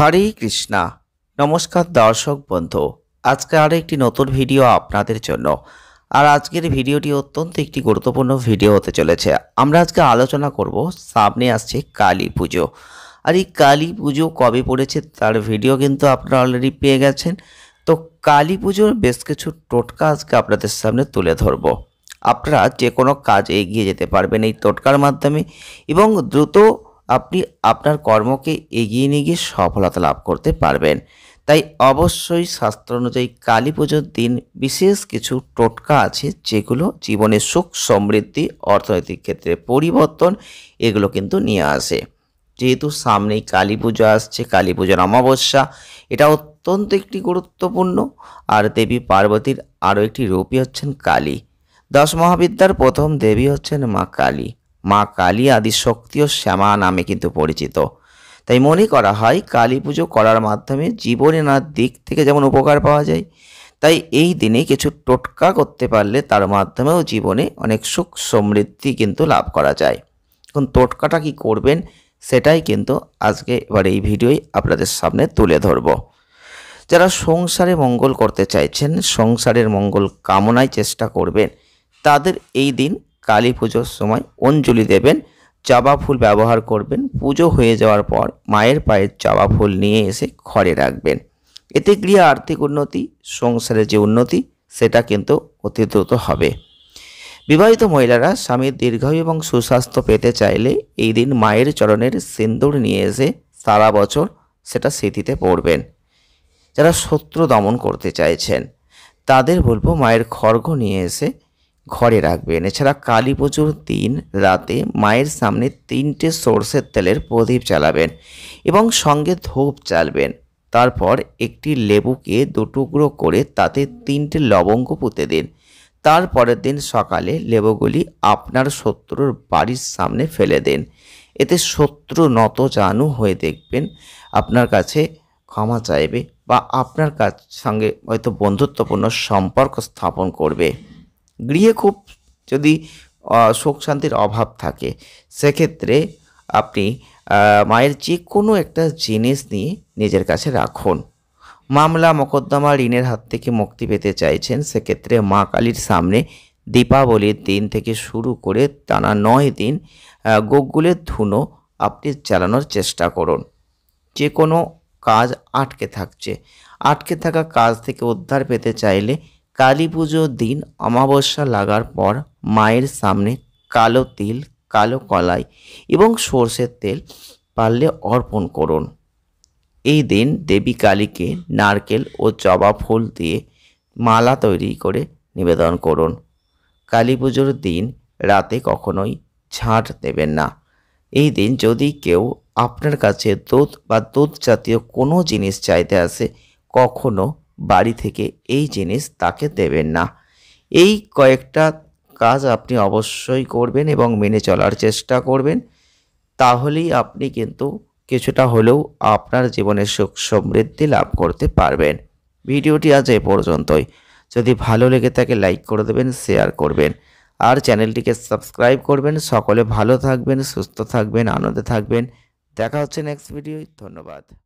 হরে কৃষ্ণা নমস্কার দর্শক বন্ধু আজকে আরও একটি নতুন ভিডিও আপনাদের জন্য আর আজকের ভিডিওটি অত্যন্ত একটি গুরুত্বপূর্ণ ভিডিও হতে চলেছে আমরা আজকে আলোচনা করব সামনে আসছে কালী পুজো আর এই কালী পুজো কবে পড়েছে তার ভিডিও কিন্তু আপনারা অলরেডি পেয়ে গেছেন তো কালী পুজোর বেশ কিছু টোটকা আজকে আপনাদের সামনে তুলে ধরব আপনারা যে কোনো কাজ এগিয়ে যেতে পারবেন এই টোটকার মাধ্যমে এবং দ্রুত আপনি আপনার কর্মকে এগিয়ে নিয়ে গিয়ে সফলতা লাভ করতে পারবেন তাই অবশ্যই শাস্ত্র অনুযায়ী কালী পুজোর দিন বিশেষ কিছু টোটকা আছে যেগুলো জীবনে সুখ সমৃদ্ধি অর্থনৈতিক ক্ষেত্রে পরিবর্তন এগুলো কিন্তু নিয়ে আসে যেহেতু সামনেই কালী পুজো আসছে কালী পুজোর অমাবস্যা এটা অত্যন্ত একটি গুরুত্বপূর্ণ আর দেবী পার্বতীর আরও একটি রূপই হচ্ছেন কালী দশ মহাবিদ্যার প্রথম দেবী হচ্ছেন মা কালী মা কালী শক্তি ও শ্যামা নামে কিন্তু পরিচিত তাই মনে করা হয় কালী পুজো করার মাধ্যমে জীবনে নানার দিক থেকে যেমন উপকার পাওয়া যায় তাই এই দিনে কিছু টোটকা করতে পারলে তার মাধ্যমেও জীবনে অনেক সুখ সমৃদ্ধি কিন্তু লাভ করা যায় এখন টোটকাটা কি করবেন সেটাই কিন্তু আজকে এবার এই ভিডিওই আপনাদের সামনে তুলে ধরব যারা সংসারে মঙ্গল করতে চাইছেন সংসারের মঙ্গল কামনায় চেষ্টা করবেন তাদের এই দিন কালী পুজোর সময় অঞ্জলি দেবেন জবা ফুল ব্যবহার করবেন পুজো হয়ে যাওয়ার পর মায়ের পায়ের জবা ফুল নিয়ে এসে ঘরে রাখবেন এতে গৃহ আর্থিক উন্নতি সংসারের যে উন্নতি সেটা কিন্তু অতি দ্রুত হবে বিবাহিত মহিলারা স্বামীর দীর্ঘায়ু এবং সুস্বাস্থ্য পেতে চাইলে এই দিন মায়ের চরণের সিন্দুর নিয়ে এসে সারা বছর সেটা স্মৃতিতে পড়বেন যারা শত্রু দমন করতে চাইছেন তাদের বলবো মায়ের খর্গ নিয়ে এসে ঘরে রাখবেন এছাড়া কালী পুজোর দিন রাতে মায়ের সামনে তিনটে সর্ষের তেলের প্রদীপ জ্বালাবেন এবং সঙ্গে ধূপ জ্বালবেন তারপর একটি লেবুকে দুটুকরো করে তাতে তিনটে লবঙ্গ পুঁতে দিন তারপরের দিন সকালে লেবুগুলি আপনার শত্রুর বাড়ির সামনে ফেলে দিন এতে শত্রু নত জানু হয়ে দেখবেন আপনার কাছে ক্ষমা চাইবে বা আপনার কাছ সঙ্গে হয়তো বন্ধুত্বপূর্ণ সম্পর্ক স্থাপন করবে গৃহে খুব যদি সুখ শান্তির অভাব থাকে সেক্ষেত্রে আপনি মায়ের যে কোনো একটা জিনিস নিয়ে নিজের কাছে রাখুন মামলা মকদ্দমা ঋণের হাত থেকে মুক্তি পেতে চাইছেন সেক্ষেত্রে মা কালীর সামনে দীপাবলির দিন থেকে শুরু করে টানা নয় দিন গোগুলের ধুনো আপনি চালানোর চেষ্টা করুন যে কোনো কাজ আটকে থাকছে আটকে থাকা কাজ থেকে উদ্ধার পেতে চাইলে কালী পুজোর দিন অমাবস্যা লাগার পর মায়ের সামনে কালো তিল কালো কলাই এবং সর্ষের তেল পারলে অর্পণ করুন এই দিন দেবী কালীকে নারকেল ও জবা ফুল দিয়ে মালা তৈরি করে নিবেদন করুন কালী পুজোর দিন রাতে কখনোই ঝাঁট দেবেন না এই দিন যদি কেউ আপনার কাছে দুধ বা দুধ জাতীয় কোনো জিনিস চাইতে আসে কখনো বাড়ি থেকে এই জিনিস তাকে দেবেন না এই কয়েকটা কাজ আপনি অবশ্যই করবেন এবং মেনে চলার চেষ্টা করবেন তাহলেই আপনি কিন্তু কিছুটা হলেও আপনার জীবনে সুখ সমৃদ্ধি লাভ করতে পারবেন ভিডিওটি আজ এ পর্যন্তই যদি ভালো লেগে থাকে লাইক করে দেবেন শেয়ার করবেন আর চ্যানেলটিকে সাবস্ক্রাইব করবেন সকলে ভালো থাকবেন সুস্থ থাকবেন আনন্দে থাকবেন দেখা হচ্ছে নেক্সট ভিডিওয় ধন্যবাদ